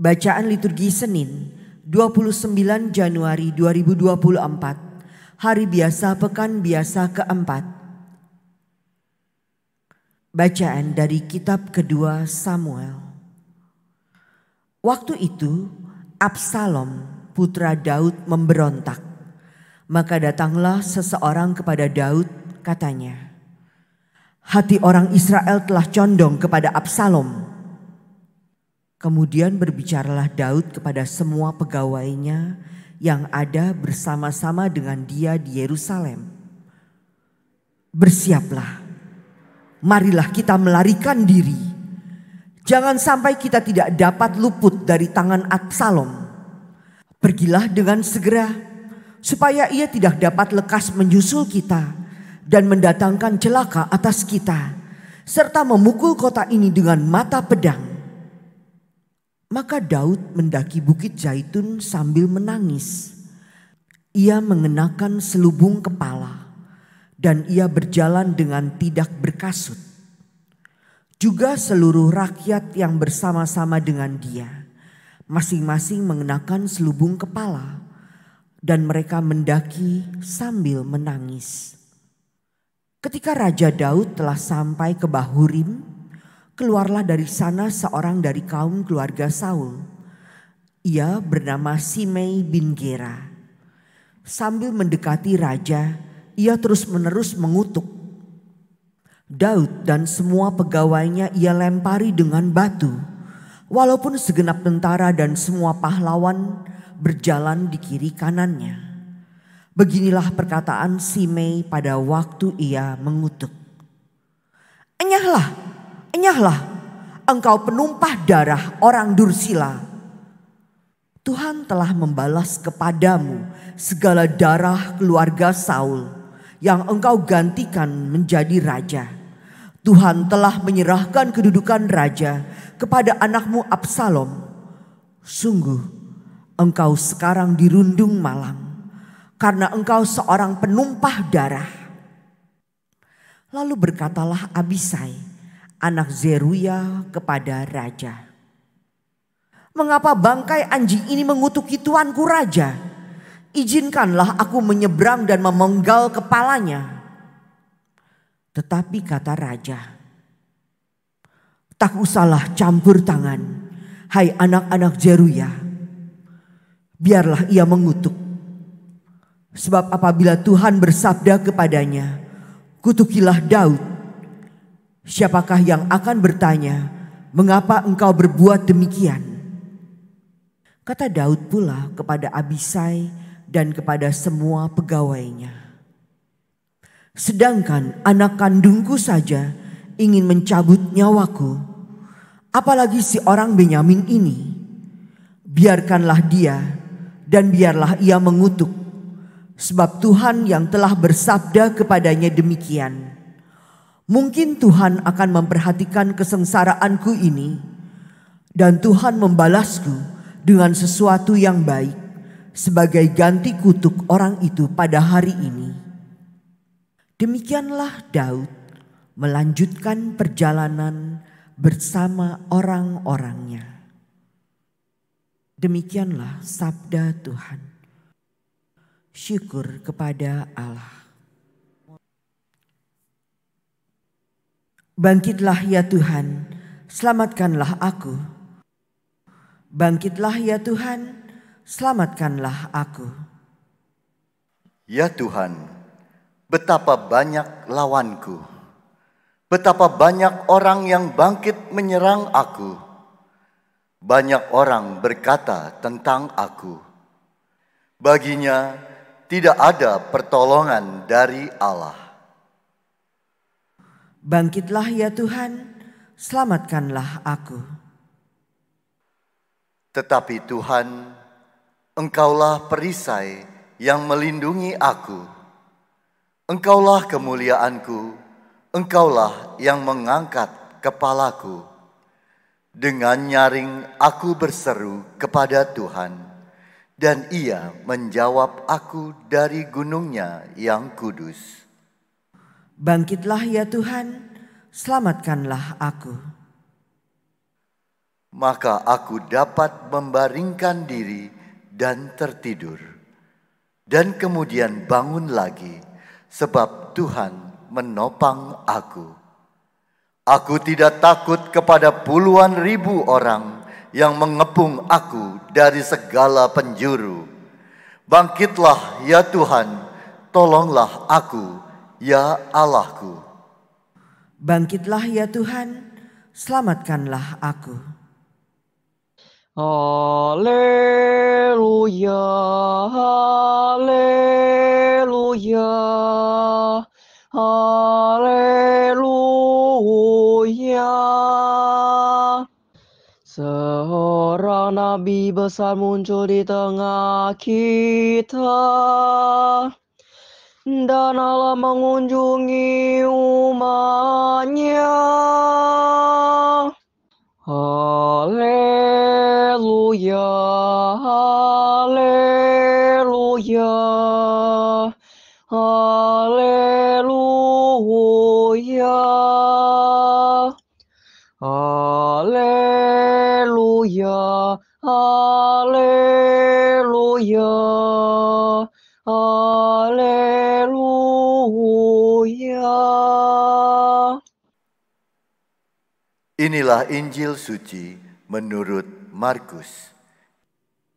Bacaan liturgi Senin 29 Januari 2024 Hari biasa pekan biasa keempat Bacaan dari kitab kedua Samuel Waktu itu Absalom putra Daud memberontak Maka datanglah seseorang kepada Daud katanya Hati orang Israel telah condong kepada Absalom Kemudian berbicaralah Daud kepada semua pegawainya yang ada bersama-sama dengan dia di Yerusalem. Bersiaplah, marilah kita melarikan diri. Jangan sampai kita tidak dapat luput dari tangan Absalom. Pergilah dengan segera, supaya ia tidak dapat lekas menyusul kita dan mendatangkan celaka atas kita, serta memukul kota ini dengan mata pedang maka Daud mendaki bukit zaitun sambil menangis. Ia mengenakan selubung kepala dan ia berjalan dengan tidak berkasut. Juga seluruh rakyat yang bersama-sama dengan dia, masing-masing mengenakan selubung kepala dan mereka mendaki sambil menangis. Ketika Raja Daud telah sampai ke Bahurim, keluarlah dari sana seorang dari kaum keluarga Saul. Ia bernama Simei bin Gera. Sambil mendekati raja, ia terus-menerus mengutuk. Daud dan semua pegawainya ia lempari dengan batu. Walaupun segenap tentara dan semua pahlawan berjalan di kiri kanannya. Beginilah perkataan Simei pada waktu ia mengutuk. Enyahlah, Enyahlah, engkau penumpah darah orang Dursila. Tuhan telah membalas kepadamu segala darah keluarga Saul yang engkau gantikan menjadi raja. Tuhan telah menyerahkan kedudukan raja kepada anakmu Absalom. Sungguh, engkau sekarang dirundung malam karena engkau seorang penumpah darah. Lalu berkatalah Abisai, anak Zeruya kepada raja. Mengapa bangkai anjing ini mengutuki tuanku raja? Izinkanlah aku menyeberang dan memenggal kepalanya. Tetapi kata raja, tak usahlah campur tangan, hai anak-anak Zeruya. Biarlah ia mengutuk. Sebab apabila Tuhan bersabda kepadanya, kutukilah Daud Siapakah yang akan bertanya, "Mengapa engkau berbuat demikian?" Kata Daud pula kepada Abisai dan kepada semua pegawainya, "Sedangkan anak kandungku saja ingin mencabut nyawaku, apalagi si orang Benyamin ini. Biarkanlah dia dan biarlah ia mengutuk, sebab Tuhan yang telah bersabda kepadanya demikian." Mungkin Tuhan akan memperhatikan kesengsaraanku ini, dan Tuhan membalasku dengan sesuatu yang baik sebagai ganti kutuk orang itu pada hari ini. Demikianlah Daud melanjutkan perjalanan bersama orang-orangnya. Demikianlah sabda Tuhan. Syukur kepada Allah. Bangkitlah ya Tuhan, selamatkanlah aku. Bangkitlah ya Tuhan, selamatkanlah aku. Ya Tuhan, betapa banyak lawanku. Betapa banyak orang yang bangkit menyerang aku. Banyak orang berkata tentang aku. Baginya tidak ada pertolongan dari Allah. Bangkitlah ya Tuhan, selamatkanlah aku. Tetapi Tuhan, Engkaulah perisai yang melindungi aku. Engkaulah kemuliaanku, Engkaulah yang mengangkat kepalaku. Dengan nyaring aku berseru kepada Tuhan, dan Ia menjawab aku dari gunungnya yang kudus. Bangkitlah ya Tuhan, selamatkanlah aku. Maka aku dapat membaringkan diri dan tertidur. Dan kemudian bangun lagi sebab Tuhan menopang aku. Aku tidak takut kepada puluhan ribu orang yang mengepung aku dari segala penjuru. Bangkitlah ya Tuhan, tolonglah aku ya Allahku. Bangkitlah ya Tuhan, selamatkanlah aku. Haleluya, haleluya, haleluya. Seorang nabi besar muncul di tengah kita dan Allah mengunjungi umatnya. Haleluya, haleluya, haleluya, haleluya, haleluya, haleluya. Inilah Injil suci menurut Markus.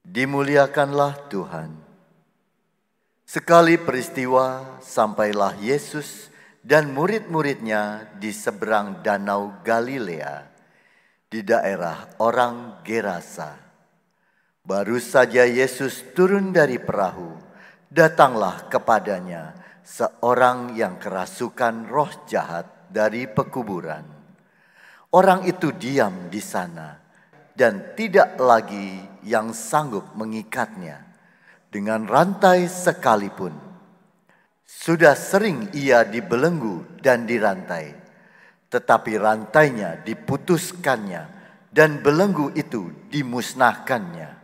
Dimuliakanlah Tuhan. Sekali peristiwa, sampailah Yesus dan murid-muridnya di seberang Danau Galilea, di daerah orang Gerasa. Baru saja Yesus turun dari perahu, datanglah kepadanya seorang yang kerasukan roh jahat dari pekuburan Orang itu diam di sana dan tidak lagi yang sanggup mengikatnya dengan rantai sekalipun. Sudah sering ia dibelenggu dan dirantai, tetapi rantainya diputuskannya dan belenggu itu dimusnahkannya.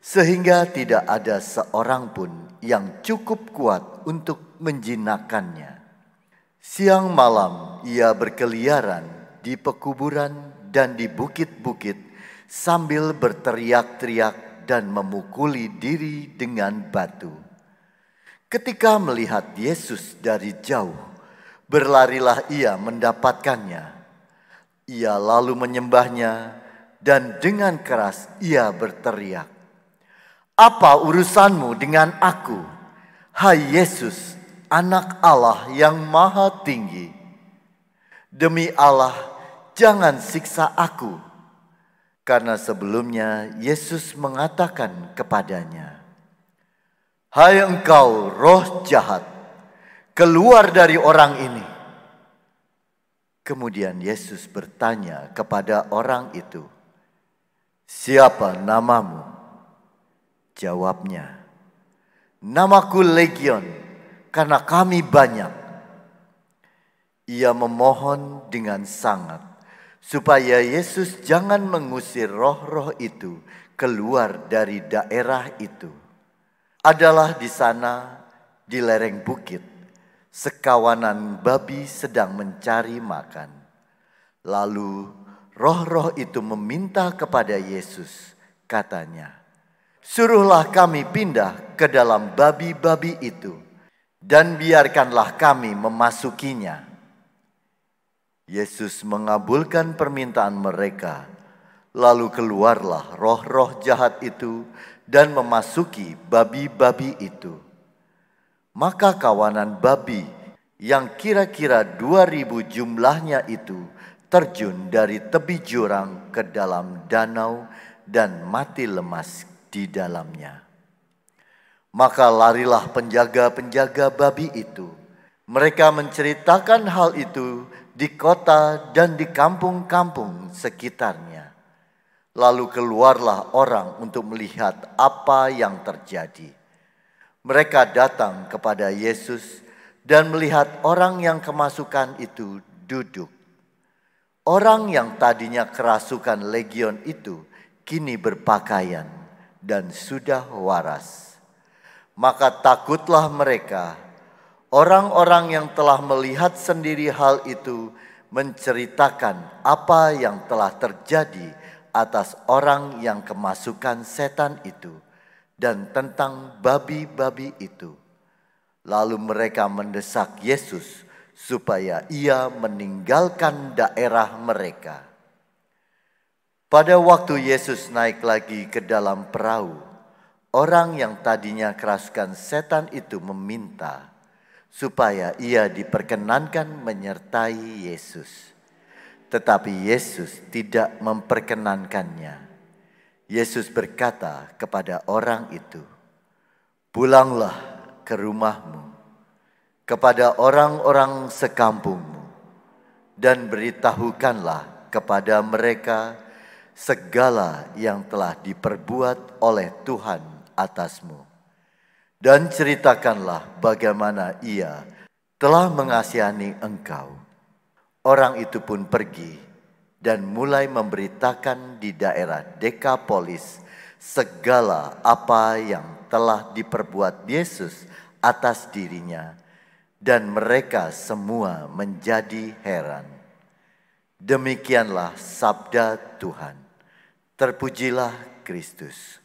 Sehingga tidak ada seorang pun yang cukup kuat untuk menjinakkannya. Siang malam ia berkeliaran di pekuburan dan di bukit-bukit sambil berteriak-teriak dan memukuli diri dengan batu. Ketika melihat Yesus dari jauh, berlarilah ia mendapatkannya. Ia lalu menyembahnya dan dengan keras ia berteriak. Apa urusanmu dengan aku? Hai Yesus, anak Allah yang maha tinggi Demi Allah, jangan siksa aku. Karena sebelumnya Yesus mengatakan kepadanya, Hai engkau roh jahat, keluar dari orang ini. Kemudian Yesus bertanya kepada orang itu, Siapa namamu? Jawabnya, Namaku Legion, karena kami banyak. Ia memohon dengan sangat supaya Yesus jangan mengusir roh-roh itu keluar dari daerah itu. Adalah di sana di lereng bukit sekawanan babi sedang mencari makan. Lalu roh-roh itu meminta kepada Yesus, katanya, "Suruhlah kami pindah ke dalam babi-babi itu, dan biarkanlah kami memasukinya." Yesus mengabulkan permintaan mereka. Lalu keluarlah roh-roh jahat itu dan memasuki babi-babi itu. Maka kawanan babi yang kira-kira dua ribu jumlahnya itu terjun dari tepi jurang ke dalam danau dan mati lemas di dalamnya. Maka larilah penjaga-penjaga babi itu. Mereka menceritakan hal itu di kota dan di kampung-kampung sekitarnya. Lalu keluarlah orang untuk melihat apa yang terjadi. Mereka datang kepada Yesus dan melihat orang yang kemasukan itu duduk. Orang yang tadinya kerasukan legion itu kini berpakaian dan sudah waras. Maka takutlah mereka Orang-orang yang telah melihat sendiri hal itu menceritakan apa yang telah terjadi atas orang yang kemasukan setan itu dan tentang babi-babi itu. Lalu mereka mendesak Yesus supaya ia meninggalkan daerah mereka. Pada waktu Yesus naik lagi ke dalam perahu, orang yang tadinya keraskan setan itu meminta, supaya ia diperkenankan menyertai Yesus. Tetapi Yesus tidak memperkenankannya. Yesus berkata kepada orang itu, "Pulanglah ke rumahmu, kepada orang-orang sekampungmu, dan beritahukanlah kepada mereka segala yang telah diperbuat oleh Tuhan atasmu." dan ceritakanlah bagaimana ia telah mengasihani engkau. Orang itu pun pergi dan mulai memberitakan di daerah Dekapolis segala apa yang telah diperbuat Yesus atas dirinya dan mereka semua menjadi heran. Demikianlah sabda Tuhan. Terpujilah Kristus.